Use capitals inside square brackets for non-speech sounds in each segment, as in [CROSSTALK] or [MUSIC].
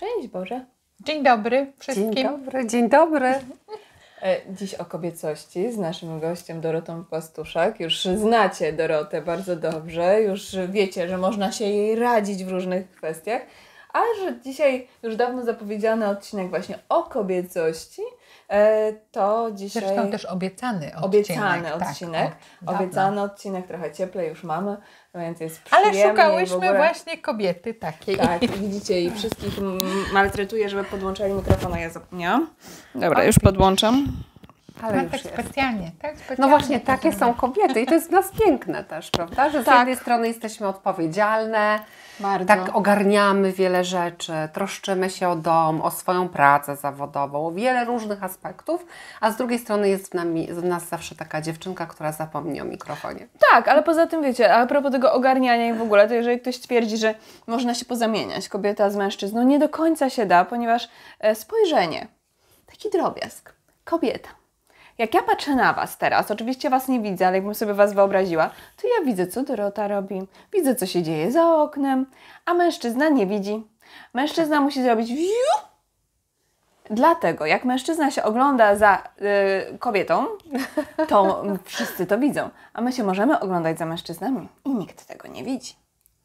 Cześć Boże. Dzień dobry wszystkim. Dzień dobry, dzień dobry. E, dziś o kobiecości z naszym gościem Dorotą Pastuszak. Już znacie Dorotę bardzo dobrze, już wiecie, że można się jej radzić w różnych kwestiach, a że dzisiaj już dawno zapowiedziany odcinek właśnie o kobiecości, e, to dzisiaj... Zresztą też obiecany odcinek. Obiecany tak, odcinek. Tak, obiecany odcinek, trochę cieplej już mamy, więc jest przyjemnie. Ale szukałyśmy właśnie kobiety takiej. Tak, widzicie i wszystkich maltretuję, żeby podłączali mikrofon, a ja zapomniałam. Dobra, już podłączam. Ale no, tak specjalnie, tak no specjalnie, No właśnie, takie są kobiety i to jest dla nas piękne też, prawda? Że z tak. jednej strony jesteśmy odpowiedzialne, Bardzo. tak ogarniamy wiele rzeczy, troszczymy się o dom, o swoją pracę zawodową, o wiele różnych aspektów, a z drugiej strony jest w, nami, w nas zawsze taka dziewczynka, która zapomni o mikrofonie. Tak, ale poza tym wiecie, a propos tego ogarniania i w ogóle, to jeżeli ktoś twierdzi, że można się pozamieniać, kobieta z mężczyzną, nie do końca się da, ponieważ e, spojrzenie, taki drobiazg, kobieta jak ja patrzę na Was teraz, oczywiście Was nie widzę, ale jakbym sobie Was wyobraziła, to ja widzę, co Dorota robi, widzę, co się dzieje za oknem, a mężczyzna nie widzi. Mężczyzna musi zrobić wiu, Dlatego, jak mężczyzna się ogląda za yy, kobietą, to wszyscy to widzą, a my się możemy oglądać za mężczyznami i nikt tego nie widzi.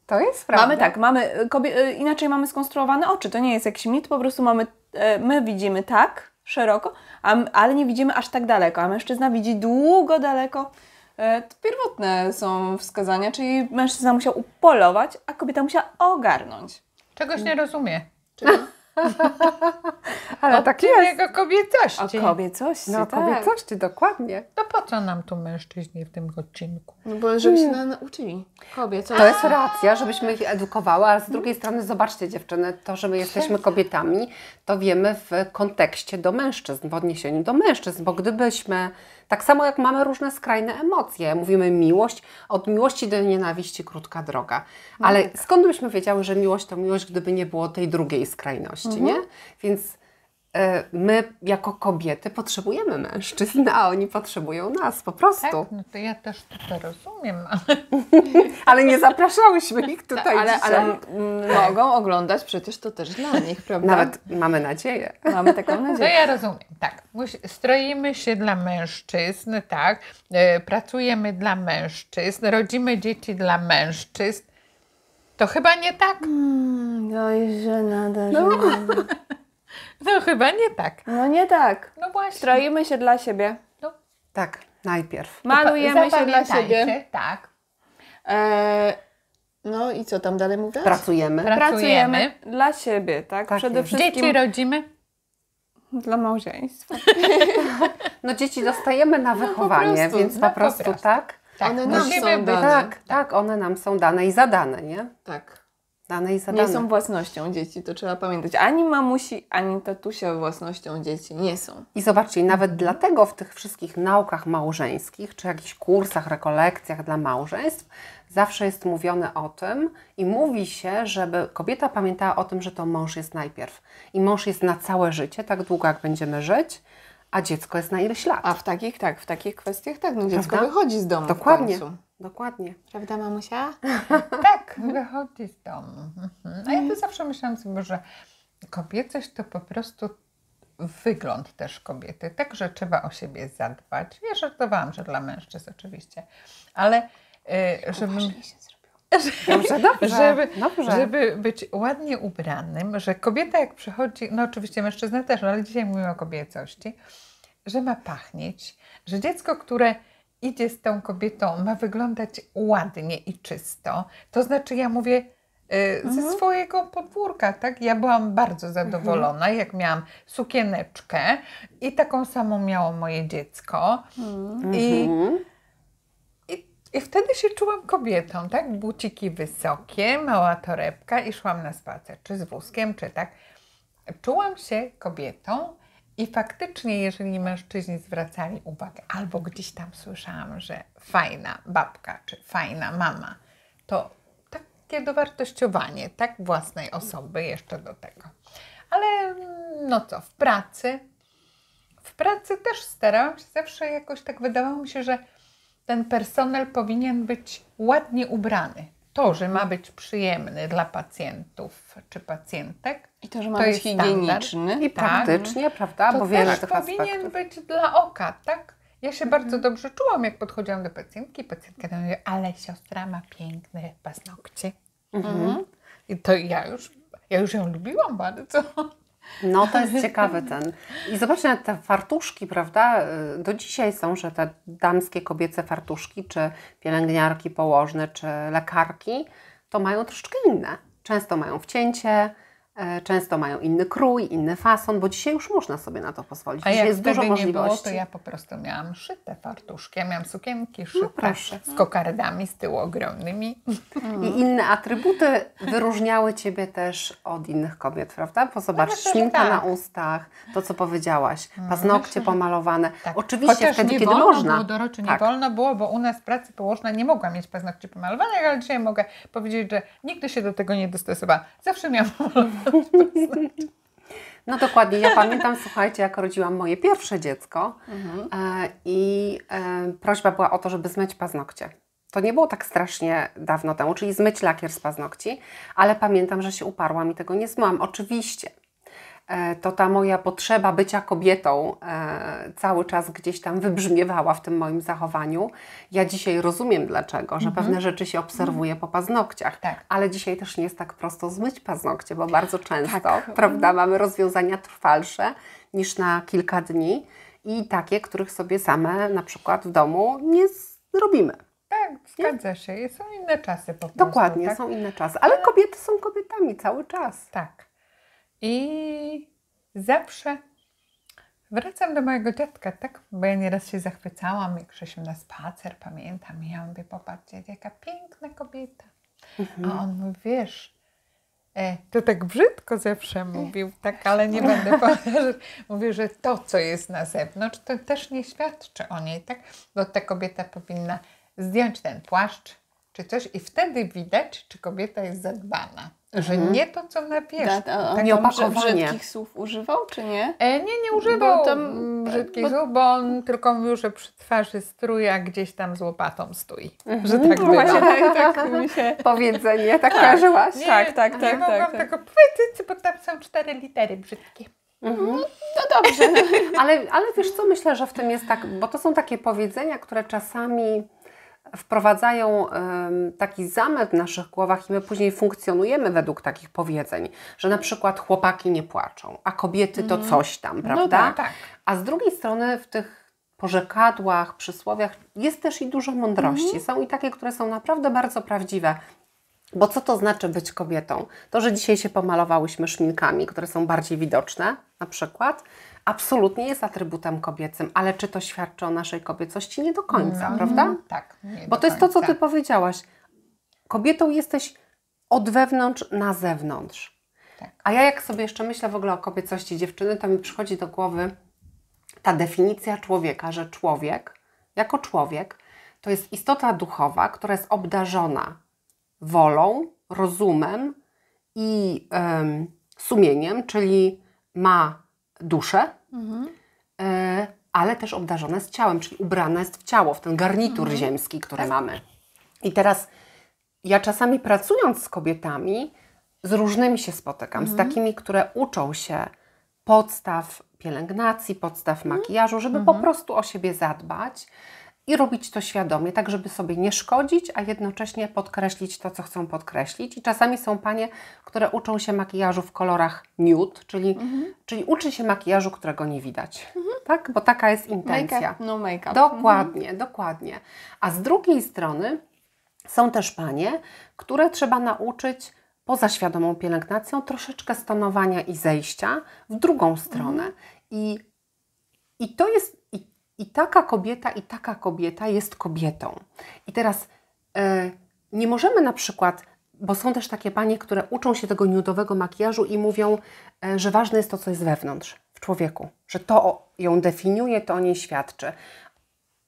To jest prawda. Mamy tak, mamy, yy, inaczej mamy skonstruowane oczy. To nie jest jakiś mit, po prostu mamy, yy, my widzimy tak, szeroko, a, ale nie widzimy aż tak daleko, a mężczyzna widzi długo daleko. E, to pierwotne są wskazania, czyli mężczyzna musiał upolować, a kobieta musiała ogarnąć. Czegoś nie rozumie. Czego? [LAUGHS] Ale tak jest. jego kobiecości. O kobiecości, No tak. kobiecości, dokładnie. No po co nam tu mężczyźni w tym odcinku? No bo żebyśmy mm. nauczyli kobiecości. To jest racja, żebyśmy ich edukowała, a z drugiej strony zobaczcie dziewczyny, to, że my jesteśmy kobietami, to wiemy w kontekście do mężczyzn, w odniesieniu do mężczyzn, bo gdybyśmy tak samo jak mamy różne skrajne emocje. Mówimy miłość, od miłości do nienawiści krótka droga. No Ale tak. skąd byśmy wiedziały, że miłość to miłość, gdyby nie było tej drugiej skrajności, mhm. nie? Więc E, my jako kobiety potrzebujemy mężczyzn, a oni potrzebują nas po prostu. Tak, no to ja też to rozumiem. Ale, [LAUGHS] ale nie zapraszałyśmy ich tak, tutaj Ta, ale, Ale mogą oglądać przecież to też dla nich, [LAUGHS] prawda? Nawet mamy nadzieję. Mamy taką [LAUGHS] nadzieję. No ja rozumiem, tak. Stroimy się dla mężczyzn, tak. E, pracujemy dla mężczyzn, rodzimy dzieci dla mężczyzn. To chyba nie tak? Mm, no i że że no. No chyba nie tak. No nie tak. No właśnie. Stroimy się dla siebie. No. Tak, najpierw. Malujemy się dla siebie. Tak. Eee, no i co tam dalej mówisz? Pracujemy. Pracujemy. Pracujemy. Dla siebie, tak? tak Przede jest. wszystkim. Dzieci rodzimy dla małżeństwa. [LAUGHS] No dzieci dostajemy na wychowanie, no, po więc no, po, prostu, po prostu, tak? tak. One no nam są tak, dane. Tak, tak, one nam są dane i zadane, nie? Tak zadane. Nie są własnością dzieci, to trzeba pamiętać. Ani mamusi, ani tatusia własnością dzieci nie są. I zobaczcie, nawet dlatego w tych wszystkich naukach małżeńskich, czy jakichś kursach, rekolekcjach dla małżeństw, zawsze jest mówione o tym i mówi się, żeby kobieta pamiętała o tym, że to mąż jest najpierw. I mąż jest na całe życie, tak długo jak będziemy żyć, a dziecko jest na ileś lat. A w takich, tak, w takich kwestiach tak, no dziecko Prawda? wychodzi z domu Dokładnie. Dokładnie. Prawda, mamusia? [LAUGHS] wychodzi z domu. Mhm. A ja to mhm. zawsze myślałam sobie, że kobiecość to po prostu wygląd też kobiety. Także trzeba o siebie zadbać. Ja żartowałam, że dla mężczyzn oczywiście, ale y, Dobrze, dobrze, [LAUGHS] żeby, dobrze. żeby być ładnie ubranym, że kobieta jak przychodzi, no oczywiście mężczyzna też, ale dzisiaj mówimy o kobiecości, że ma pachnieć, że dziecko, które idzie z tą kobietą, ma wyglądać ładnie i czysto. To znaczy, ja mówię y, ze mhm. swojego podwórka, tak? Ja byłam bardzo zadowolona, mhm. jak miałam sukieneczkę i taką samą miało moje dziecko. Mhm. I, mhm. i, I wtedy się czułam kobietą, tak? Buciki wysokie, mała torebka i szłam na spacer, czy z wózkiem, czy tak. Czułam się kobietą, i faktycznie, jeżeli mężczyźni zwracali uwagę, albo gdzieś tam słyszałam, że fajna babka czy fajna mama, to takie dowartościowanie tak własnej osoby jeszcze do tego. Ale mm, no co, w pracy. W pracy też starałam się zawsze jakoś tak wydawało mi się, że ten personel powinien być ładnie ubrany to, że ma być przyjemny dla pacjentów czy pacjentek. I to, że ma to być higieniczny i tak. praktycznie, tak, prawda? To Bo wiele tych powinien aspektów. być dla oka, tak? Ja się mhm. bardzo dobrze czułam, jak podchodziłam do pacjentki. Pacjentka mówi: ale siostra ma piękne paznokcie. Mhm. mhm. I to ja już, ja już ją lubiłam bardzo. No, to jest ciekawy ten. I zobaczcie, te fartuszki, prawda? Y, do dzisiaj są, że te damskie, kobiece fartuszki, czy pielęgniarki położne, czy lekarki, to mają troszeczkę inne. Często mają wcięcie, E, często mają inny krój, inny fason, bo dzisiaj już można sobie na to pozwolić. A jak jest dużo nie możliwości. było, to ja po prostu miałam szyte fartuszki. Ja miałam sukienki no szyte no z kokardami z tyłu ogromnymi. [LAUGHS] I inne atrybuty wyróżniały Ciebie też od innych kobiet, prawda? Bo no zobacz, no, śminka tak. na ustach, to co powiedziałaś, no paznokcie pomalowane. Tak. Oczywiście Chociaż wtedy, nie kiedy wolno można. Było, Doroczy, nie tak. wolno było, bo u nas w pracy położna nie mogła mieć paznokci pomalowanych, ale dzisiaj mogę powiedzieć, że nigdy się do tego nie dostosowała. Zawsze miałam no dokładnie, ja pamiętam, słuchajcie, jak rodziłam moje pierwsze dziecko mhm. e, i e, prośba była o to, żeby zmyć paznokcie. To nie było tak strasznie dawno temu, czyli zmyć lakier z paznokci, ale pamiętam, że się uparłam i tego nie zmyłam. Oczywiście E, to ta moja potrzeba bycia kobietą e, cały czas gdzieś tam wybrzmiewała w tym moim zachowaniu. Ja dzisiaj rozumiem dlaczego, że mhm. pewne rzeczy się obserwuje po paznokciach, tak. ale dzisiaj też nie jest tak prosto zmyć paznokcie, bo bardzo często, tak. prawda, mamy rozwiązania trwalsze niż na kilka dni i takie, których sobie same na przykład w domu nie zrobimy. Tak, zgadza się. Są inne czasy po prostu. Dokładnie, tak? są inne czasy. Ale kobiety są kobietami cały czas. Tak. I zawsze wracam do mojego dziadka, tak? Bo ja nieraz się zachwycałam, jak szliśmy na spacer, pamiętam. I ja mówię, popatrzcie, jaka piękna kobieta. A mhm. on mówi, wiesz, e, to tak brzydko zawsze mówił, tak, ale nie [LAUGHS] będę powtarzać. Mówię, że to, co jest na zewnątrz, to też nie świadczy o niej, tak? Bo ta kobieta powinna zdjąć ten płaszcz, czy coś i wtedy widać, czy kobieta jest zadbana. Że mhm. nie to, co na pierwszy. Tak, nie opakowanie. brzydkich słów używał, czy nie? E, nie, nie używał bo tam, brzydkich słów, bo on tylko mówił, że przy twarzy struja gdzieś tam z łopatą stój. Mhm. Że tak bywa. Właśnie tak, tak mi się... [LAUGHS] Powiedzenie, tak kojarzyłaś? Tak, tak, tak. Nie, tak, nie tak, mogłam tak. tego powiedzieć, bo tam są cztery litery brzydkie. Mhm. Mm. No dobrze. [LAUGHS] ale, ale wiesz co, myślę, że w tym jest tak, bo to są takie powiedzenia, które czasami wprowadzają taki zamęt w naszych głowach i my później funkcjonujemy według takich powiedzeń, że na przykład chłopaki nie płaczą, a kobiety to mhm. coś tam, no prawda? No tak, tak. A z drugiej strony w tych porzekadłach, przysłowiach jest też i dużo mądrości. Mhm. Są i takie, które są naprawdę bardzo prawdziwe. Bo co to znaczy być kobietą? To, że dzisiaj się pomalowałyśmy szminkami, które są bardziej widoczne, na przykład, absolutnie jest atrybutem kobiecym, ale czy to świadczy o naszej kobiecości? Nie do końca, mm, prawda? Tak. Bo to jest końca. to, co Ty powiedziałaś. Kobietą jesteś od wewnątrz na zewnątrz. Tak. A ja jak sobie jeszcze myślę w ogóle o kobiecości dziewczyny, to mi przychodzi do głowy ta definicja człowieka, że człowiek, jako człowiek, to jest istota duchowa, która jest obdarzona wolą, rozumem i sumieniem, czyli ma duszę, mhm. y, ale też obdarzona jest ciałem, czyli ubrana jest w ciało, w ten garnitur mhm. ziemski, który tak. mamy. I teraz ja czasami pracując z kobietami, z różnymi się spotykam, mhm. z takimi, które uczą się podstaw pielęgnacji, podstaw mhm. makijażu, żeby po mhm. prostu o siebie zadbać i robić to świadomie, tak żeby sobie nie szkodzić, a jednocześnie podkreślić to, co chcą podkreślić. I czasami są panie, które uczą się makijażu w kolorach nude, czyli, mhm. czyli uczy się makijażu, którego nie widać. Mhm. Tak? Bo taka jest intencja. Make no make-up. Dokładnie, mhm. dokładnie. A z drugiej strony są też panie, które trzeba nauczyć poza świadomą pielęgnacją troszeczkę stonowania i zejścia w drugą stronę. Mhm. I i to jest i taka kobieta, i taka kobieta jest kobietą. I teraz e, nie możemy na przykład, bo są też takie panie, które uczą się tego niudowego makijażu i mówią, e, że ważne jest to, co jest wewnątrz, w człowieku, że to ją definiuje, to o niej świadczy.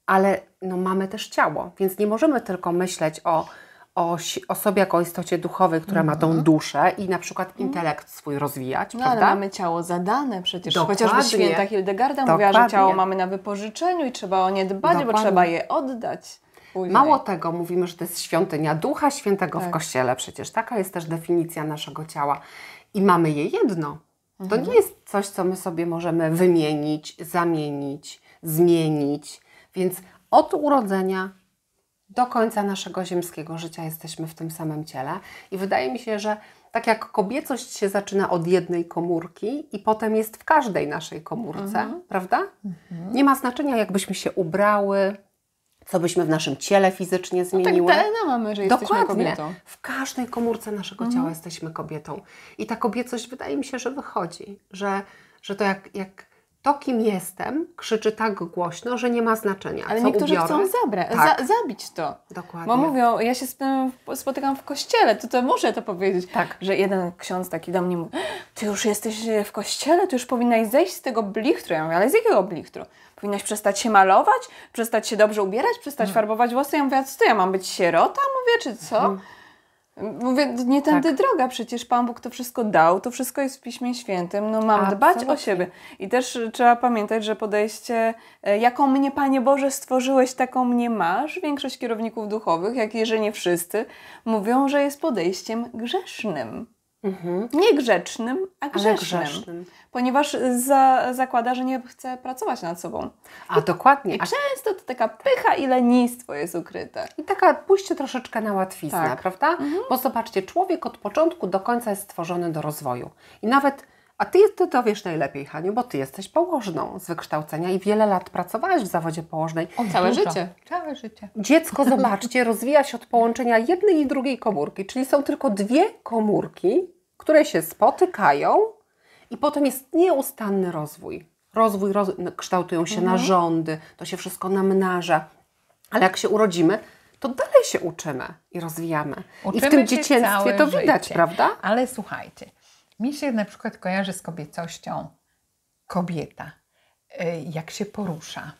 Ale no, mamy też ciało, więc nie możemy tylko myśleć o o osobie jako istocie duchowej, która mm. ma tą mhm. duszę i na przykład mm. intelekt swój rozwijać. No prawda? ale mamy ciało zadane przecież. Dokładnie. Chociażby święta Hildegarda Dokładnie. mówiła, że ciało mamy na wypożyczeniu i trzeba o nie dbać, Dokładnie. bo trzeba je oddać. Później. Mało tego, mówimy, że to jest świątynia Ducha Świętego tak. w Kościele przecież. Taka jest też definicja naszego ciała. I mamy je jedno. To mhm. nie jest coś, co my sobie możemy wymienić, zamienić, zmienić. Więc od urodzenia do końca naszego ziemskiego życia jesteśmy w tym samym ciele. I wydaje mi się, że tak jak kobiecość się zaczyna od jednej komórki i potem jest w każdej naszej komórce, mhm. prawda? Mhm. Nie ma znaczenia, jakbyśmy się ubrały, co byśmy w naszym ciele fizycznie zmieniły. No tak DNA mamy, że jesteśmy Dokładnie. kobietą. W każdej komórce naszego mhm. ciała jesteśmy kobietą. I ta kobiecość wydaje mi się, że wychodzi, że, że to jak, jak to, kim jestem, krzyczy tak głośno, że nie ma znaczenia. Ale co niektórzy ubiorę. chcą zabrać, tak. za, zabić to. Dokładnie. Bo mówią, ja się z tym spotykam w kościele, to, to muszę to powiedzieć. Tak. Że jeden ksiądz taki do mnie mówi, ty już jesteś w kościele, ty już powinnaś zejść z tego blichtru. Ja mówię, ale z jakiego blichtru? Powinnaś przestać się malować, przestać się dobrze ubierać, przestać mm. farbować włosy. Ja mówię, co ja mam być sierota? Mówię, czy co? Mhm. Mówię, nie tędy tak. droga, przecież Pan Bóg to wszystko dał, to wszystko jest w Piśmie Świętym, no mam Absolutnie. dbać o siebie. I też e, trzeba pamiętać, że podejście, e, jaką mnie Panie Boże stworzyłeś, taką mnie masz, większość kierowników duchowych, jak jeżeli nie wszyscy, mówią, że jest podejściem grzesznym. Mhm. Niegrzecznym, a grzecznym, grzecznym. Ponieważ za, zakłada, że nie chce pracować nad sobą. A I, dokładnie. I a... często to taka pycha i lenistwo jest ukryte. I taka pójście troszeczkę na łatwiznę, tak. prawda? Mhm. Bo zobaczcie, człowiek od początku do końca jest stworzony do rozwoju. I nawet a ty, ty to wiesz najlepiej, Haniu, bo ty jesteś położną z wykształcenia i wiele lat pracowałaś w zawodzie położnej. O, całe Dużo. życie. Całe życie. Dziecko, [LAUGHS] zobaczcie, rozwija się od połączenia jednej i drugiej komórki, czyli są tylko dwie komórki, które się spotykają i potem jest nieustanny rozwój. Rozwój, kształtują się mhm. narządy, to się wszystko namnaża, ale jak się urodzimy, to dalej się uczymy i rozwijamy. Uczymy I w tym dzieciństwie to widać, życie. prawda? Ale słuchajcie, mi się na przykład kojarzy z kobiecością kobieta, y, jak się porusza,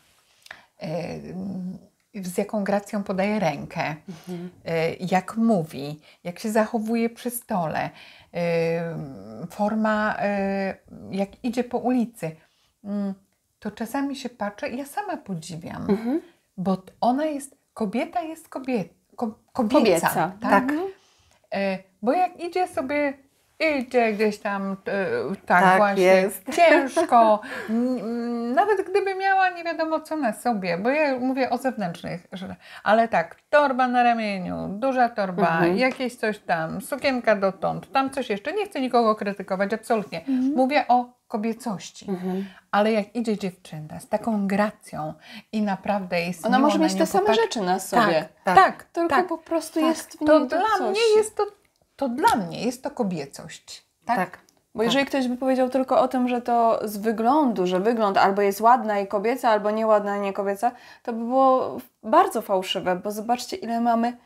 y, z jaką gracją podaje rękę, mhm. y, jak mówi, jak się zachowuje przy stole, forma, jak idzie po ulicy. Mm, to czasami się patrzę i ja sama podziwiam, mhm. bo ona jest, kobieta jest kobiet, ko, kobieca, Tak. Mhm. Bo jak idzie sobie idzie gdzieś tam, e, tak, tak właśnie, jest. [LAUGHS] ciężko. Nawet gdyby miała nie wiadomo co na sobie, bo ja mówię o zewnętrznych ale tak, torba na ramieniu, duża torba, mhm. jakieś coś tam, sukienka dotąd, tam coś jeszcze. Nie chcę nikogo krytykować, absolutnie. Mhm. Mówię o kobiecości. Mhm. Ale jak idzie dziewczyna z taką gracją i naprawdę jest Ona może mieć te same rzeczy na tak, sobie. Tak, tak. tak tylko tak, po prostu tak. jest w niej To, to dla coś. mnie jest to to dla mnie jest to kobiecość. Tak. tak. Bo jeżeli tak. ktoś by powiedział tylko o tym, że to z wyglądu, że wygląd albo jest ładna i kobieca, albo nieładna i niekobieca, to by było bardzo fałszywe, bo zobaczcie, ile mamy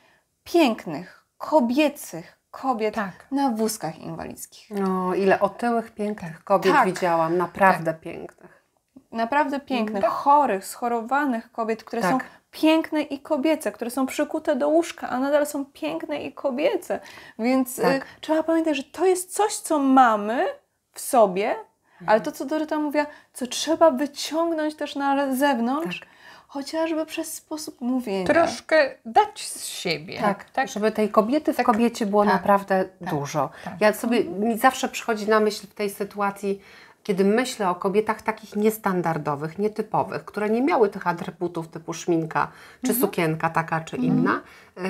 pięknych, kobiecych kobiet tak. na wózkach inwalidzkich. No, ile otyłych, pięknych tak. kobiet tak. widziałam, naprawdę tak. pięknych. Naprawdę pięknych, mm. chorych, schorowanych kobiet, które są tak piękne i kobiece, które są przykute do łóżka, a nadal są piękne i kobiece. Więc y, tak. y, trzeba pamiętać, że to jest coś, co mamy w sobie, mhm. ale to, co Doryta mówiła, co trzeba wyciągnąć też na zewnątrz, tak. chociażby przez sposób mówienia. Troszkę dać z siebie. Tak, tak. żeby tej kobiety w tak. kobiecie było tak. naprawdę tak. dużo. Tak. Ja sobie, mi zawsze przychodzi na myśl w tej sytuacji kiedy myślę o kobietach takich niestandardowych, nietypowych, które nie miały tych atrybutów typu szminka, czy mhm. sukienka taka, czy mhm. inna,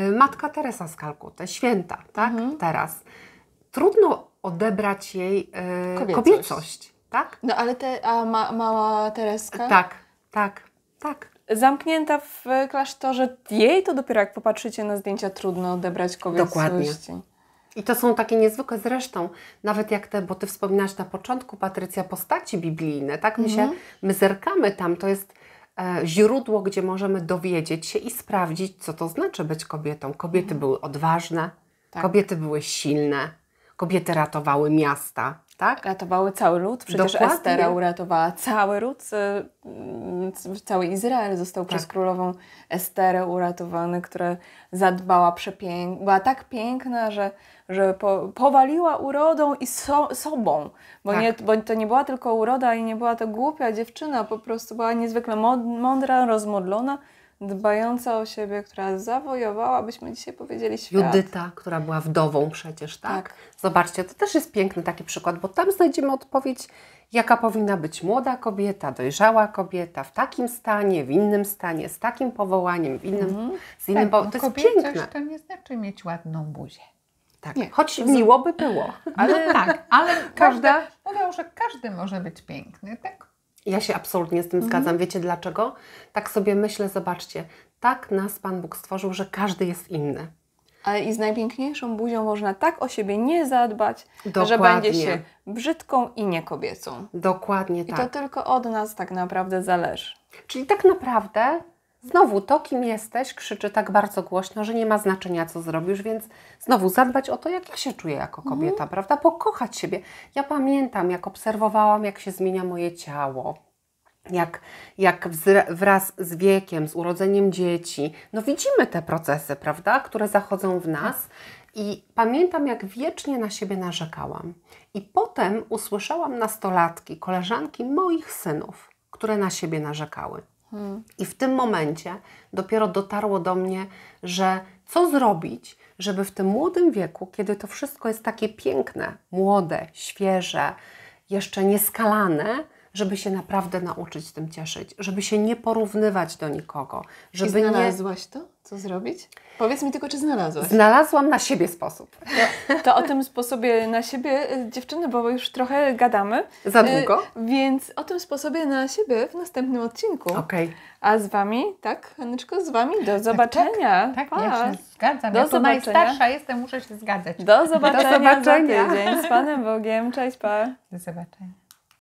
y, matka Teresa z Kalkuty, święta, tak? Mhm. Teraz. Trudno odebrać jej e, kobiecość. kobiecość. tak? No ale te, a ma, mała Tereska? Tak, tak, tak zamknięta w klasztorze, jej to dopiero jak popatrzycie na zdjęcia trudno odebrać kobiecość. Dokładnie. I to są takie niezwykłe zresztą, nawet jak te, bo Ty wspominałaś na początku, Patrycja, postaci biblijne, tak? My, mhm. się, my zerkamy tam, to jest e, źródło, gdzie możemy dowiedzieć się i sprawdzić, co to znaczy być kobietą. Kobiety mhm. były odważne, tak. kobiety były silne, kobiety ratowały miasta, tak? Ratowały cały lud, przecież Dokładnie. Estera uratowała cały lud, y, mm, cały Izrael został tak. przez królową Esterę uratowany, która zadbała przepięknie, była tak piękna, że, że po, powaliła urodą i so, sobą, bo, tak. nie, bo to nie była tylko uroda i nie była to głupia dziewczyna, po prostu była niezwykle mądra, rozmodlona, dbająca o siebie, która zawojowała, byśmy dzisiaj powiedzieli, świat. Judyta, która była wdową przecież, tak? tak? Zobaczcie, to też jest piękny taki przykład, bo tam znajdziemy odpowiedź, jaka powinna być młoda kobieta, dojrzała kobieta, w takim stanie, w innym stanie, z takim powołaniem, w innym, mhm. z innym tak, no to jest piękne. to nie znaczy mieć ładną buzię. Tak, nie, choć miło by było. Ale [LAUGHS] no tak, ale [LAUGHS] każda, każda... Mówią, że każdy może być piękny, tak? Ja się absolutnie z tym mhm. zgadzam. Wiecie dlaczego? Tak sobie myślę, zobaczcie, tak nas Pan Bóg stworzył, że każdy jest inny. Ale i z najpiękniejszą buzią można tak o siebie nie zadbać, Dokładnie. że będzie się brzydką i niekobiecą. Dokładnie tak. I to tak. tylko od nas tak naprawdę zależy. Czyli tak naprawdę Znowu to, kim jesteś, krzyczy tak bardzo głośno, że nie ma znaczenia, co zrobisz, więc znowu zadbać o to, jak ja się czuję jako mhm. kobieta, mhm. prawda? Pokochać siebie. Ja pamiętam, jak obserwowałam, jak się zmienia moje ciało. Jak, jak wraz z wiekiem, z urodzeniem dzieci, no widzimy te procesy, prawda, które zachodzą w tak. nas. I pamiętam, jak wiecznie na siebie narzekałam. I potem usłyszałam nastolatki, koleżanki moich synów, które na siebie narzekały. I w tym momencie dopiero dotarło do mnie, że co zrobić, żeby w tym młodym wieku, kiedy to wszystko jest takie piękne, młode, świeże, jeszcze nieskalane, żeby się naprawdę nauczyć tym cieszyć, żeby się nie porównywać do nikogo. Żeby I znalazłaś nie... to? Co zrobić? Powiedz mi tylko, czy znalazłaś. Znalazłam na siebie sposób. To, to o tym sposobie na siebie, y, dziewczyny, bo już trochę gadamy. Za y, długo. więc o tym sposobie na siebie w następnym odcinku. Okej. Okay. A z Wami, tak, Hanyczko, z Wami do tak, zobaczenia. Tak, tak, tak ja się zgadzam. Do ja zobaczenia. najstarsza jestem, muszę się zgadzać. Do zobaczenia, do zobaczenia. za tydzień. Z Panem Bogiem. Cześć, pa. Do zobaczenia.